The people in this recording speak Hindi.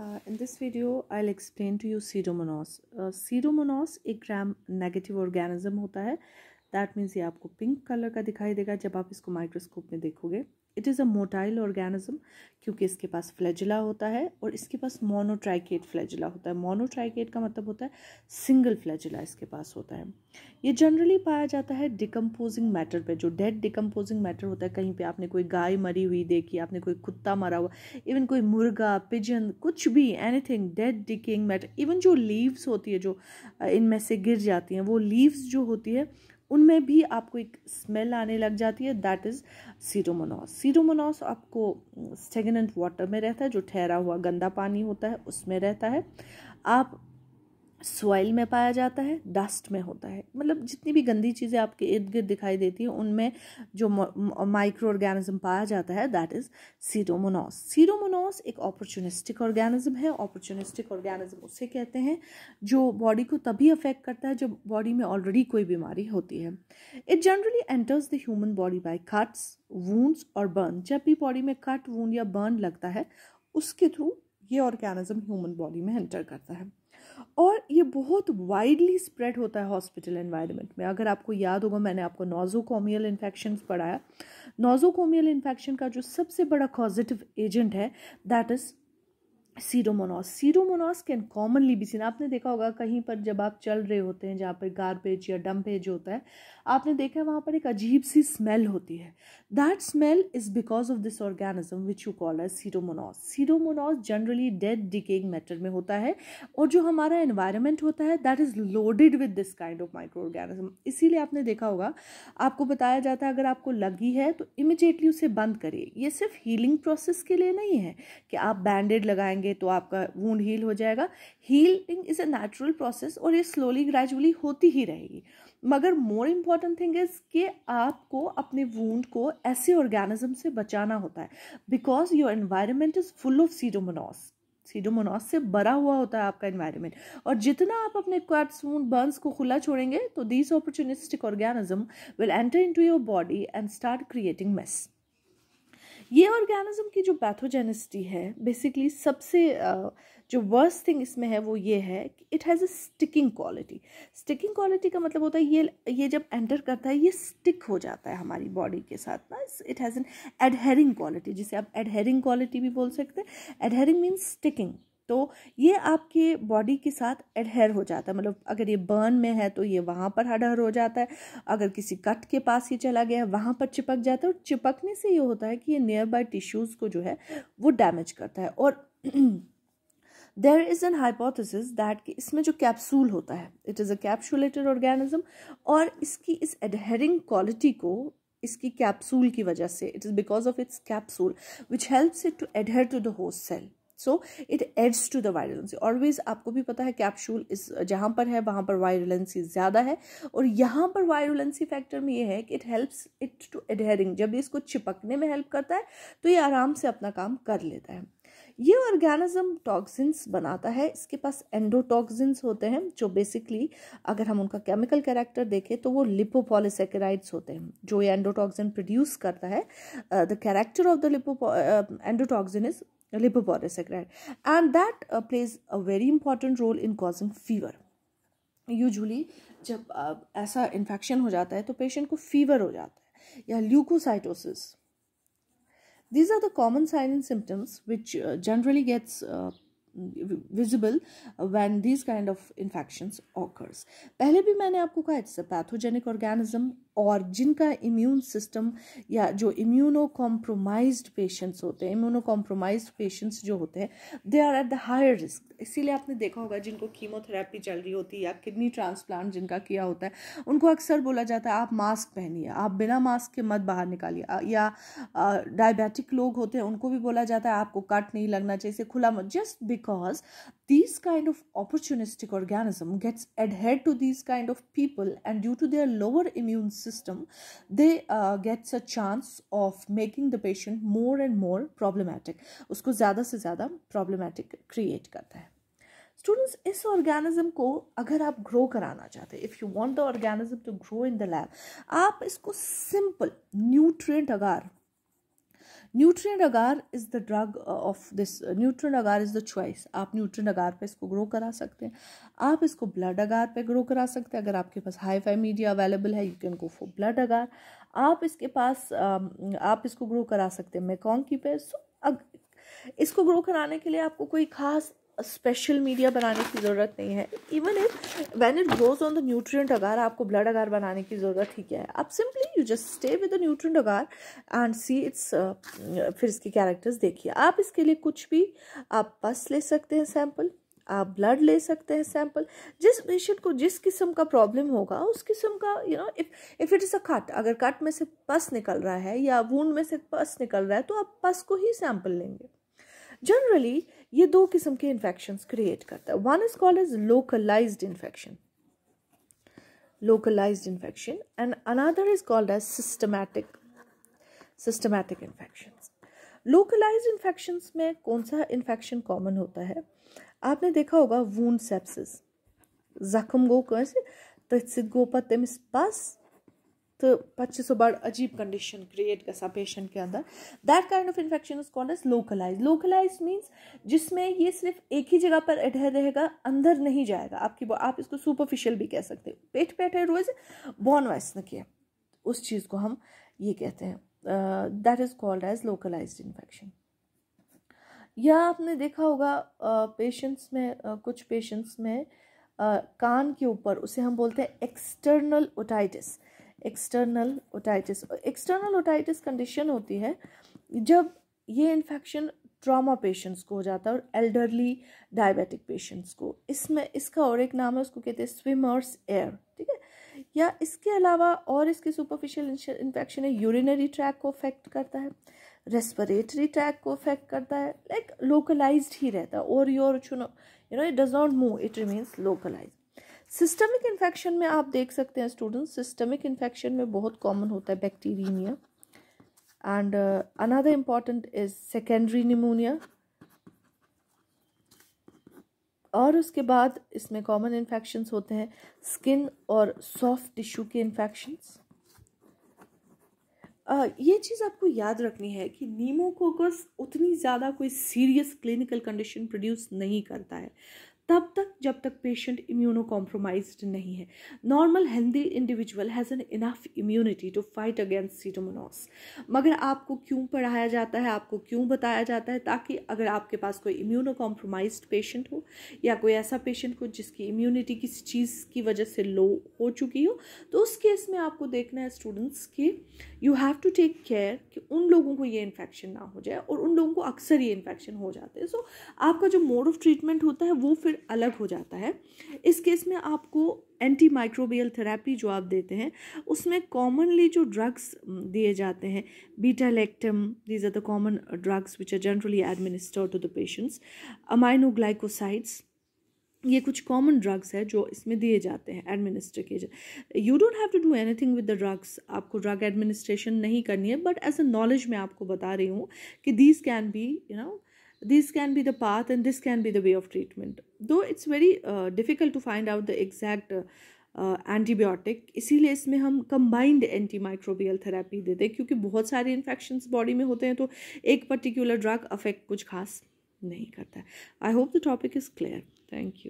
In this video I I'll explain to you Pseudomonas Pseudomonas एक ग्राम नेगेटिव ऑर्गेनिज्म होता है दैट मीन्स ये आपको पिंक कलर का दिखाई देगा जब आप इसको माइक्रोस्कोप में देखोगे it is a motile organism क्योंकि इसके पास फ्लैजिला होता है और इसके पास मोनोट्राइकेट फ्लैजिला होता है मोनोट्राइकेट का मतलब होता है सिंगल फ्लैजिला इसके पास होता है ये जनरली पाया जाता है डिकम्पोजिंग मैटर पे जो डेड डिकम्पोजिंग मैटर होता है कहीं पे आपने कोई गाय मरी हुई देखी आपने कोई कुत्ता मरा हुआ इवन कोई मुर्गा पिजन कुछ भी anything dead decaying matter even जो लीव्स होती है जो इनमें से गिर जाती हैं वो लीव्स जो होती है उनमें भी आपको एक स्मेल आने लग जाती है दैट इज़ सीरोमोनॉस सीरोमोनॉस आपको स्टेगनेंट mm, वाटर में रहता है जो ठहरा हुआ गंदा पानी होता है उसमें रहता है आप सॉइल में पाया जाता है डस्ट में होता है मतलब जितनी भी गंदी चीज़ें आपके इर्द गिर्द दिखाई देती हैं उनमें जो माइक्रो ऑर्गेनिज्म पाया जाता है दैट इज़ सीरोमोनॉस सीरोमोनॉस एक अपॉर्चुनिस्टिक ऑर्गेनिज्म है अपॉर्चुनिस्टिक ऑर्गेनिज्म उसे कहते हैं जो बॉडी को तभी अफेक्ट करता है जब बॉडी में ऑलरेडी कोई बीमारी होती है it generally enters the human body by cuts wounds और बर्न जब भी बॉडी में कट वूंड या बर्न लगता है उसके थ्रू ये ऑर्गेनिज्म ह्यूमन बॉडी में एंटर करता है और ये बहुत वाइडली स्प्रेड होता है हॉस्पिटल एनवायरनमेंट में अगर आपको याद होगा मैंने आपको नोजोकोमियल इन्फेक्शन पढ़ाया नोजोकोमियल इन्फेक्शन का जो सबसे बड़ा पॉजिटिव एजेंट है that is Pseudomonas Pseudomonas can commonly be seen आपने देखा होगा कहीं पर जब आप चल रहे होते हैं जहाँ पर गार्बेज या डम्पेज होता है आपने देखा वहाँ पर एक अजीब सी स्मेल होती है that smell is because of this organism which you call as Pseudomonas Pseudomonas generally dead decaying matter में होता है और जो हमारा एनवायरनमेंट होता है that is loaded with this kind of micro organism इसीलिए आपने देखा होगा आपको बताया जाता है अगर आपको लगी है तो इमिजिएटली उसे बंद करिए ये सिर्फ हीलिंग प्रोसेस के लिए नहीं है कि आप बैंडेड लगाएंगे तो आपका वूंड हील हो जाएगा healing is a natural process और ये स्लोली ग्रेजुअली होती ही रहेगी मगर मोर इम्पॉर्टेंट थिंग इज़ कि आपको अपने वूंड को ऐसे ऑर्गेनिज्म से बचाना होता है because your environment is full of Pseudomonas Pseudomonas से भरा हुआ होता है आपका एनवायरमेंट और जितना आप अपने क्वाट्स वूंड बर्न्स को खुला छोड़ेंगे तो these opportunistic organism will enter into your body and start creating mess ये ऑर्गेनिज्म की जो पैथोजेनिसिटी है बेसिकली सबसे जो वर्स्ट थिंग इसमें है वो ये है कि it has a sticking quality sticking quality का मतलब होता है ये ये जब एंटर करता है ये स्टिक हो जाता है हमारी बॉडी के साथ ना it has an adhering quality जिसे आप एडहेरिंग क्वालिटी भी बोल सकते हैं एडहेरिंग मीन्स स्टिकिंग तो ये आपके बॉडी के साथ एडहेयर हो जाता है मतलब अगर ये बर्न में है तो ये वहाँ पर हडहर हो जाता है अगर किसी कट के पास ये चला गया है वहाँ पर चिपक जाता है और चिपकने से ये होता है कि ये नियर बाय टिश्यूज़ को जो है वो डैमेज करता है और there is an hypothesis that कि इसमें जो कैप्सूल होता है it is a capsulated organism और इसकी इस एडहेरिंग क्वालिटी को इसकी कैप्सूल की वजह से it is because of its capsule which helps it to adhere to the host cell so it adds to the virulency always आपको भी पता है कैप्सूल इस जहाँ पर है वहाँ पर वायरलेंसी ज़्यादा है और यहाँ पर वायरलेंसी फैक्टर में ये है कि it helps it to adhering जब ये इसको चिपकने में हेल्प करता है तो ये आराम से अपना काम कर लेता है ये ऑर्गेनिज्म टॉक्सिन्स बनाता है इसके पास एंडोटॉक्सिन्स होते हैं जो बेसिकली अगर हम उनका केमिकल कैरेक्टर देखें तो वो लिपोपॉलीसेकेराइड्स होते हैं जो ये एंडोटॉक्सिन प्रोड्यूस करता है the character of the lipo endotoxin is lipoporous sacrite and that uh, plays a very important role in causing fever usually जब uh, ऐसा इन्फेक्शन हो जाता है तो पेशेंट को फीवर हो जाता है या leukocytosis these are the common sign and symptoms which generally gets visible when these kind of infection occurs पहले भी मैंने आपको कहा इट्स अ पैथोजेनिक ऑर्गेनिज्म और जिनका इम्यून सिस्टम या जो इम्यूनो कॉम्प्रोमाइज पेशेंट्स होते हैं इम्यूनो कॉम्प्रोमाइज पेशेंट्स जो होते हैं they are at the higher risk इसीलिए आपने देखा होगा जिनको कीमोथेरेपी चल रही होती है या किडनी ट्रांसप्लांट जिनका किया होता है उनको अक्सर बोला जाता है आप मास्क पहनिए आप बिना मास्क के मत बाहर निकालिए या डायबिटिक लोग होते हैं उनको भी बोला जाता है आपको कट नहीं लगना चाहिए इसे खुला मत just because this kind of opportunistic organism gets एडहेड to this kind of people and due to their lower immune system, they uh, gets a chance of making the patient more and more problematic. usko zyada se zyada problematic create karta hai students इस ऑर्गेनिज्म को अगर आप ग्रो कराना चाहते हैं if you want the organism to grow in the lab आप इसको simple nutrient agar nutrient agar is the drug of this nutrient agar is the choice आप न्यूट्रिएंट अगार पे इसको ग्रो करा सकते हैं आप इसको ब्लड अगार पे ग्रो करा सकते हैं अगर आपके पास हाई फाई मीडिया अवेलेबल है you can go for blood agar आप इसके पास um, आप इसको ग्रो करा सकते हैं की पे सो इसको ग्रो कराने के लिए आपको कोई खास स्पेशल मीडिया बनाने की ज़रूरत नहीं है even if when it goes on the nutrient agar आपको ब्लड अगार बनाने की ज़रूरत ही क्या है आप simply you just stay with the nutrient agar and see its फिर इसके कैरेक्टर्स देखिए आप इसके लिए कुछ भी आप पस ले सकते हैं सैम्पल आप ब्लड ले सकते हैं सैंपल जिस पेशेंट को जिस किस्म का प्रॉब्लम होगा उस किस्म का you know if if it is a cut अगर कट में से पस निकल रहा है या वून में से पस निकल रहा है तो आप पस को ही सैंपल लेंगे जनरली ये दो किस्म के इन्फेक्शन क्रिएट करता है one is called is localize infection localize infection and another is called as systematic systematic infection localize infection में कौन सा इन्फेक्शन कॉमन होता है आपने देखा होगा वून सेप्सिस जख्म गो कैसे तत्सित गो पर तेमिस पस तो पच्चीस सौ बड़ अजीब कंडीशन क्रिएट कर पेशेंट के अंदर that kind of infection is called as localize localize means जिसमें ये सिर्फ एक ही जगह पर अडहर रहेगा अंदर नहीं जाएगा आपकी आप इसको सुपरफिशियल भी कह सकते हो पेट पे अटहर रोज बॉन न की उस चीज़ को हम ये कहते हैं that is called as localize infection या आपने देखा होगा पेशेंट्स में कुछ पेशेंट्स में कान के ऊपर उसे हम बोलते हैं external otitis external otitis external otitis condition होती है जब ये इन्फेक्शन ट्रॉमा पेशेंट्स को हो जाता है और एल्डरली डायबिटिक पेशेंट्स को इसमें इसका और एक नाम है उसको कहते हैं स्विमर्स एयर ठीक है या इसके अलावा और इसके सुपरफिशियल इन्फेक्शन है यूरिनरी ट्रैक को अफेक्ट करता है रेस्परेटरी ट्रैक को अफेक्ट करता है लाइक लोकलाइज्ड ही रहता है और योर चुनो you know it does not move it remains localize systemic infection में आप देख सकते हैं स्टूडेंट्स सिस्टमिक इन्फेक्शन में बहुत कॉमन होता है bacteria and another important is secondary pneumonia और उसके बाद इसमें कॉमन इन्फेक्शन होते हैं स्किन और सॉफ्ट टिश्यू के इन्फेक्शंस uh, ये चीज़ आपको याद रखनी है कि नीमोकोकस उतनी ज़्यादा कोई सीरियस क्लिनिकल कंडीशन प्रोड्यूस नहीं करता है तब तक जब तक पेशेंट इम्यूनो कॉम्प्रोमाइज नहीं है normal healthy individual has an enough immunity to fight against Pseudomonas मगर आपको क्यों पढ़ाया जाता है आपको क्यों बताया जाता है ताकि अगर आपके पास कोई इम्यूनो कॉम्प्रोमाइज पेशेंट हो या कोई ऐसा पेशेंट हो जिसकी इम्यूनिटी किसी चीज़ की वजह से लो हो चुकी हो तो उस केस में आपको देखना है स्टूडेंट्स कि you have to take care कि उन लोगों को ये इन्फेक्शन ना हो जाए और उन लोगों को अक्सर ये इन्फेक्शन हो जाते हैं सो so, आपका जो मोड ऑफ ट्रीटमेंट होता है वो फिर अलग हो जाता है इस केस में आपको एंटी माइक्रोबियल थेरेपी जो आप देते हैं उसमें कॉमनली जो ड्रग्स दिए जाते हैं beta lactam these are the common drugs which are generally administer to the patients aminoglycosides ये कुछ कॉमन ड्रग्स है जो इसमें दिए जाते हैं एडमिनिस्टर किए you don't have to do anything with the drugs आपको ड्रग एडमिनिस्ट्रेशन नहीं करनी है बट एज अ नॉलेज मैं आपको बता रही हूँ कि these can be you know these can be the path and this can be the way of treatment though it's very uh, difficult to find out the exact uh, antibiotic uh, इसीलिए इसमें हम कंबाइंड एंटी माइक्रोबियल थेरेपी देते हैं क्योंकि बहुत सारे इन्फेक्शंस बॉडी में होते हैं तो एक पर्टिकुलर ड्रग अफेक्ट कुछ खास नहीं करता है I hope the topic is clear thank you